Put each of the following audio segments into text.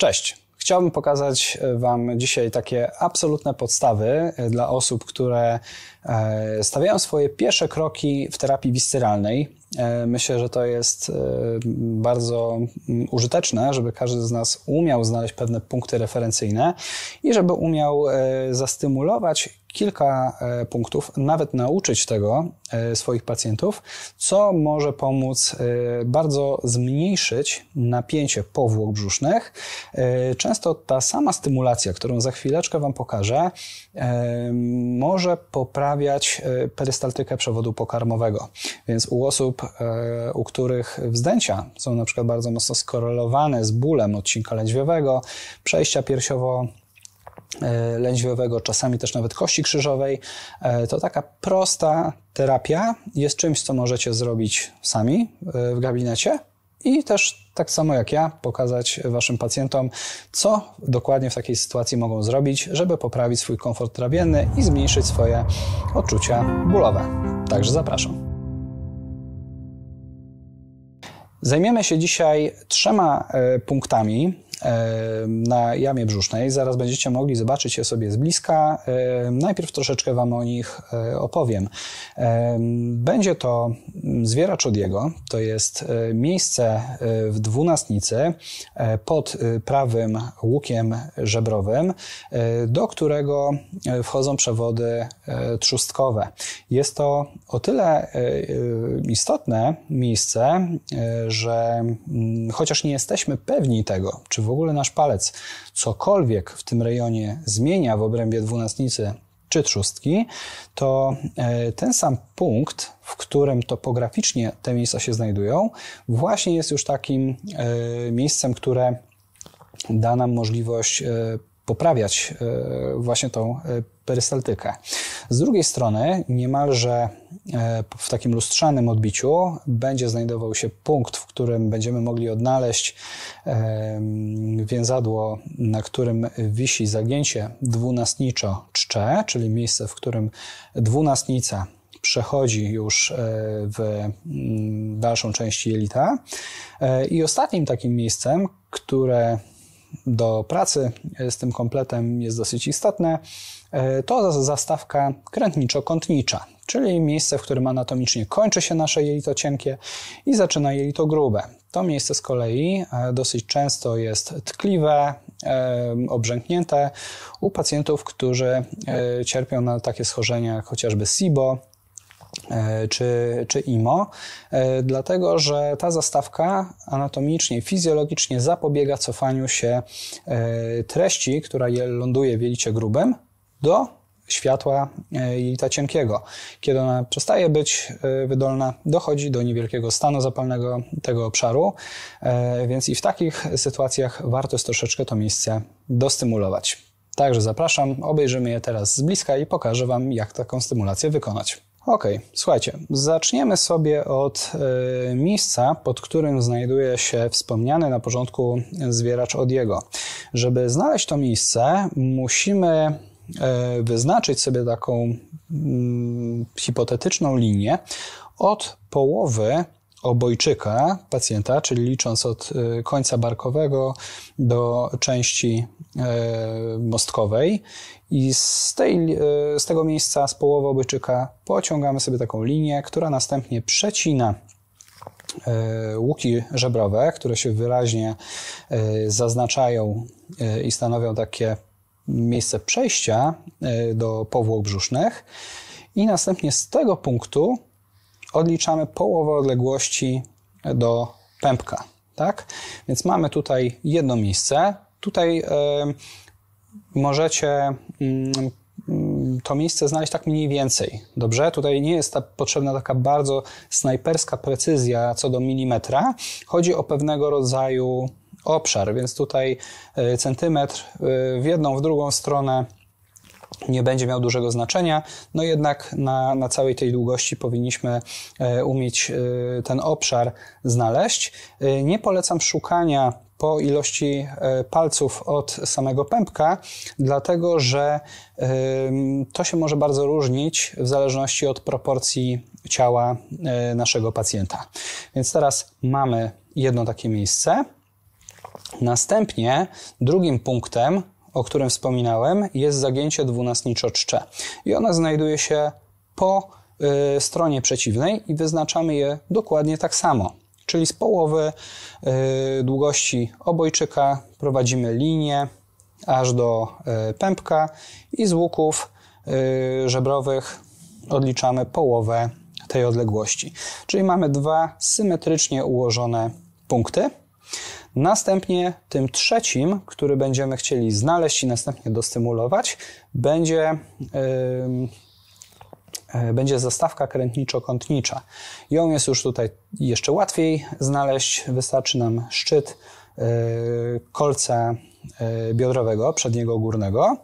Cześć! Chciałbym pokazać e, Wam dzisiaj takie absolutne podstawy e, dla osób, które e, stawiają swoje pierwsze kroki w terapii wisceralnej. Myślę, że to jest bardzo mm, użyteczne, żeby każdy z nas umiał znaleźć pewne punkty referencyjne i żeby umiał zastymulować kilka e, punktów, nawet nauczyć tego e, swoich pacjentów, co może pomóc e, bardzo zmniejszyć napięcie powłok brzusznych. Często ta sama stymulacja, którą za chwileczkę Wam pokażę, może poprawiać perystaltykę przewodu pokarmowego. Więc u osób, u których wzdęcia są na przykład bardzo mocno skorelowane z bólem odcinka lędźwiowego, przejścia piersiowo E, lędźwiowego, czasami też nawet kości krzyżowej. E, to taka prosta terapia jest czymś, co możecie zrobić sami e, w gabinecie i też tak samo jak ja pokazać waszym pacjentom, co dokładnie w takiej sytuacji mogą zrobić, żeby poprawić swój komfort trawienny i zmniejszyć swoje odczucia bólowe. Także zapraszam. Zajmiemy się dzisiaj trzema punktami na jamie brzusznej. Zaraz będziecie mogli zobaczyć je sobie z bliska. Najpierw troszeczkę Wam o nich e, opowiem. Będzie to zwieracz Odiego, to jest e, miejsce e, w dwunastnicy pod prawym łukiem żebrowym, do którego wchodzą przewody trzustkowe. Jest to o tyle istotne miejsce, że mm, chociaż nie jesteśmy pewni tego, czy w w ogóle nasz palec cokolwiek w tym rejonie zmienia w obrębie dwunastnicy czy trzustki, to e, ten sam punkt, w którym topograficznie te miejsca się znajdują, właśnie jest już takim e, miejscem, które da nam możliwość e, poprawiać e, właśnie tą e, perystaltykę. Z drugiej strony, niemalże e, w takim lustrzanym odbiciu będzie znajdował się punkt, w którym będziemy mogli odnaleźć więzadło, na którym wisi zagięcie dwunastniczo-czcze, czyli miejsce, w którym dwunastnica przechodzi już w mm, dalszą część jelita. I ostatnim takim miejscem, które do pracy z tym kompletem jest dosyć istotne, e, to zastawka krętniczo-kątnicza, czyli miejsce, w którym anatomicznie kończy się nasze jelito cienkie i zaczyna jelito grube. To miejsce z kolei e, dosyć często jest tkliwe, e, obrzęknięte u pacjentów, którzy cierpią na takie schorzenia jak chociażby SIBO, E, czy, czy IMO, e, dlatego że ta zastawka anatomicznie, fizjologicznie zapobiega cofaniu się e, treści, która ląduje w jelicie grubym, do światła jelita cienkiego. Kiedy ona przestaje być wydolna, dochodzi do niewielkiego stanu zapalnego tego obszaru, więc i w takich sytuacjach warto jest troszeczkę to miejsce dostymulować. Także zapraszam, obejrzymy je teraz z bliska i pokażę Wam, jak taką stymulację wykonać. Okej, okay, słuchajcie, zaczniemy sobie od e, miejsca, pod którym znajduje się wspomniany na początku zwieracz Odiego. Żeby znaleźć to miejsce, musimy e, wyznaczyć sobie taką mm, hipotetyczną linię od połowy obojczyka pacjenta, czyli licząc od y, końca barkowego do części y, mostkowej. I z, tej, y, z tego miejsca, z połowy obojczyka, pociągamy sobie taką linię, która następnie przecina łuki żebrowe, które się wyraźnie zaznaczają i stanowią takie miejsce przejścia do powłok brzusznych. I następnie z tego punktu odliczamy połowę odległości do pępka. Tak? Więc mamy tutaj jedno miejsce. Tutaj możecie mm, mm, to miejsce znaleźć tak mniej więcej. Dobrze? Tutaj nie jest ta, potrzebna taka bardzo snajperska precyzja co do milimetra. Chodzi o pewnego rodzaju obszar, więc tutaj e, centymetr e, w jedną, w drugą stronę nie będzie miał dużego znaczenia, no jednak na, na całej tej długości powinniśmy e, umieć e, ten obszar znaleźć. E, nie polecam szukania po ilości palców od samego pępka, dlatego że to się może bardzo różnić w zależności od proporcji ciała naszego pacjenta. Więc teraz mamy jedno takie miejsce. Następnie drugim punktem o którym wspominałem, jest zagięcie dwunastniczo-czcze. I ona znajduje się po y, stronie przeciwnej i wyznaczamy je dokładnie tak samo. Czyli z połowy y, długości obojczyka prowadzimy linię aż do y, pępka i z łuków y, żebrowych odliczamy połowę tej odległości. Czyli mamy dwa symetrycznie ułożone punkty. Następnie tym trzecim, który będziemy chcieli znaleźć i następnie dostymulować, będzie, yy, będzie zastawka krętniczo-kątnicza. Ją jest już tutaj jeszcze łatwiej znaleźć. Wystarczy nam szczyt yy, kolca yy, biodrowego, przedniego górnego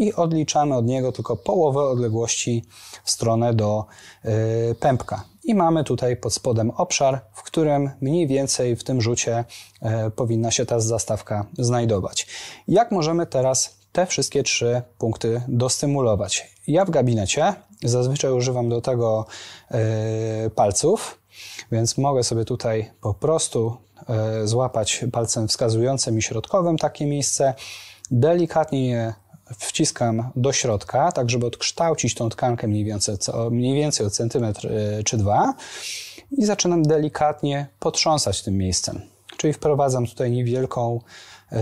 i odliczamy od niego tylko połowę odległości w stronę do pępka i mamy tutaj pod spodem obszar, w którym mniej więcej w tym rzucie e, powinna się ta zastawka znajdować. Jak możemy teraz te wszystkie trzy punkty dostymulować? Ja w gabinecie zazwyczaj używam do tego e, palców, więc mogę sobie tutaj po prostu e, złapać palcem wskazującym i środkowym takie miejsce, delikatnie je wciskam do środka, tak żeby odkształcić tą tkankę mniej więcej, mniej więcej o centymetr y, czy dwa i zaczynam delikatnie potrząsać tym miejscem. Czyli wprowadzam tutaj niewielką y,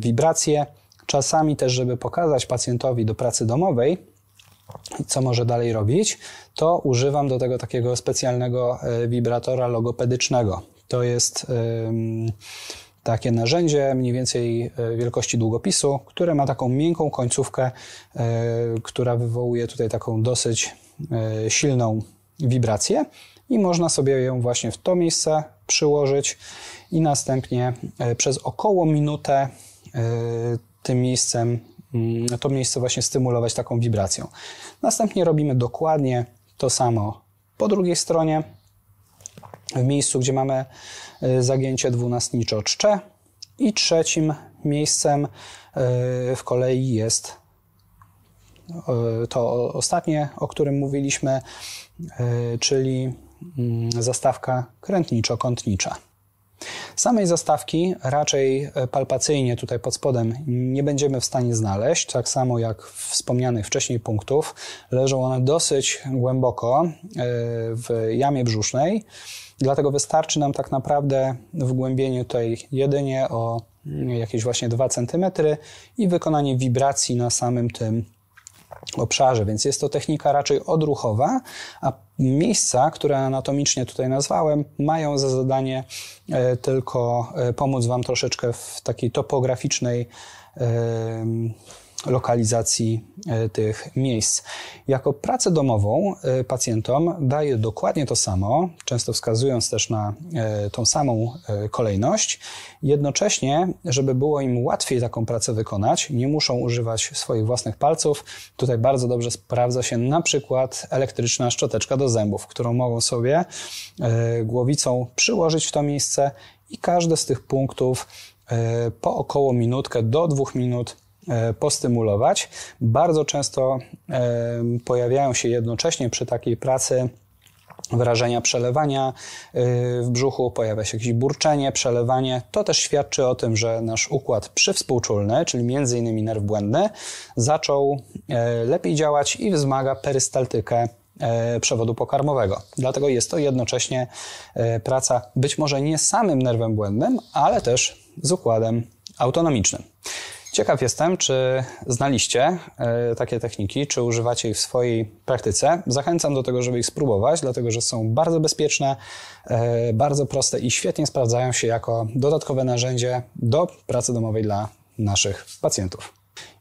wibrację, czasami też, żeby pokazać pacjentowi do pracy domowej, co może dalej robić, to używam do tego takiego specjalnego y, wibratora logopedycznego. To jest takie narzędzie mniej więcej e, wielkości długopisu, które ma taką miękką końcówkę, e, która wywołuje tutaj taką dosyć e, silną wibrację i można sobie ją właśnie w to miejsce przyłożyć i następnie przez około minutę tym miejscem, mm, to miejsce właśnie stymulować taką wibracją. Następnie robimy dokładnie to samo po drugiej stronie w miejscu, gdzie mamy y, zagięcie dwunastniczo-czcze. I trzecim miejscem y, w kolei jest y, to ostatnie, o którym mówiliśmy, czyli mm, zastawka krętniczo-kątnicza. Samej zastawki raczej e, palpacyjnie tutaj pod spodem nie będziemy w stanie znaleźć, tak samo jak wspomnianych wcześniej punktów. Leżą one dosyć głęboko e, w jamie brzusznej, dlatego wystarczy nam tak naprawdę wgłębienie tutaj jedynie o mm, jakieś właśnie 2 cm i wykonanie wibracji na samym tym obszarze, więc jest to technika raczej odruchowa, a miejsca, które anatomicznie tutaj nazwałem, mają za zadanie e, tylko e, pomóc Wam troszeczkę w takiej topograficznej lokalizacji e, tych miejsc. Jako pracę domową e, pacjentom daje dokładnie to samo, często wskazując też na e, tą samą kolejność. Jednocześnie, żeby było im łatwiej taką pracę wykonać, nie muszą używać swoich własnych palców. Tutaj bardzo dobrze sprawdza się na przykład elektryczna szczoteczka do zębów, którą mogą sobie głowicą przyłożyć w to miejsce i każdy z tych punktów po około minutkę do dwóch minut E, postymulować. Bardzo często e, pojawiają się jednocześnie przy takiej pracy wrażenia przelewania e, w brzuchu, pojawia się jakieś burczenie, przelewanie. To też świadczy o tym, że nasz układ przywspółczulny, czyli między innymi nerw błędny, zaczął lepiej działać i wzmaga perystaltykę przewodu pokarmowego. Dlatego jest to jednocześnie praca być może nie samym nerwem błędnym, ale też z układem autonomicznym. Ciekaw jestem, czy znaliście e, takie techniki, czy używacie ich w swojej praktyce. Zachęcam do tego, żeby ich spróbować, dlatego że są bardzo bezpieczne, e, bardzo proste i świetnie sprawdzają się jako dodatkowe narzędzie do pracy domowej dla naszych pacjentów.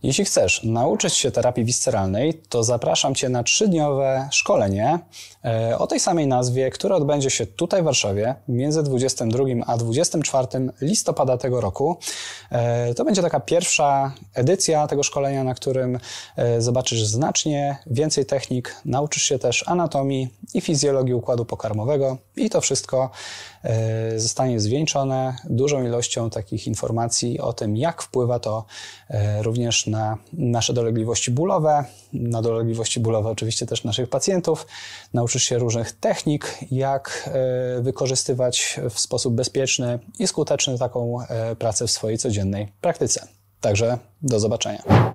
Jeśli chcesz nauczyć się terapii wisceralnej, to zapraszam Cię na trzydniowe szkolenie e, o tej samej nazwie, które odbędzie się tutaj w Warszawie między 22 a 24 listopada tego roku. E, to będzie taka pierwsza edycja tego szkolenia, na którym e, zobaczysz znacznie więcej technik, nauczysz się też anatomii i fizjologii układu pokarmowego i to wszystko zostanie zwieńczone dużą ilością takich informacji o tym, jak wpływa to również na nasze dolegliwości bólowe, na dolegliwości bólowe oczywiście też naszych pacjentów. Nauczysz się różnych technik, jak e, wykorzystywać w sposób bezpieczny i skuteczny taką e, pracę w swojej codziennej praktyce. Także do zobaczenia.